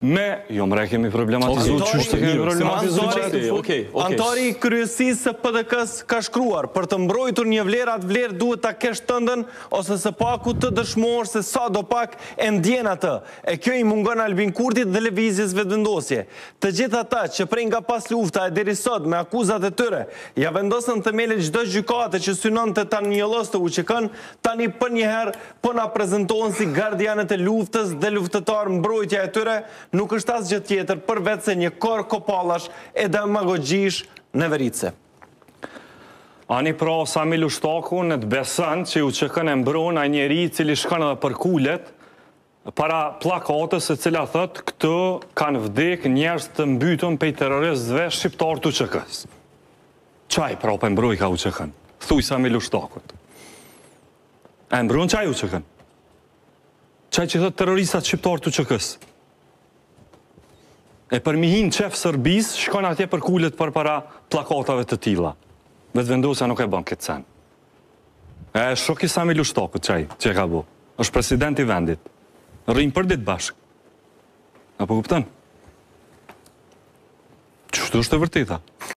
Me... Jo, mre kemi problematizu që është kemi problematizu që është kemi Antari i kryesisë së pdk ka shkruar Për të mbrojtur një vlerë atë vlerë duhet ta kesh tëndën Ose se paku të dëshmor se sa do pak e ndjena të E kjo i mungon Albin Kurtit dhe Levizis vetëvendosje Të gjitha ta që prej nga pas lufta e diri sot me akuzat e tëre Ja vendosën të melit gjykate që synon të tanë një të uqekën Tani për herë për po nga prezentohen si gardianet e luftës dhe luftetar mbrojtja e nuk është asë gjithë tjetër për vetë se një korë kopalash e da në verice. Ani pra, Sami mi lushtaku në të besën që ju qëkën e mbron a njeri cili shkanë dhe për kulet, para plakatës e cila thëtë këtë kanë vdik njerës të mbytën pej terrorizve shqiptar të që kësë. Qaj pra për mbroj ka u qëkën, Thuj sa lushtakut. E mbron qaj u që kënë? Qaj që thëtë terrorizat shqiptar të qëkës? e për mihin qef sërbis, shkon atje për kullet për para plakatave të tila. Dhe të vendu se nuk e bën këtë sen. E shoki sa me lushtokët qaj, që e ka bu. është presidenti i vendit. Rrinë për ditë bashk. A po kuptën? Qështu është të vërtita?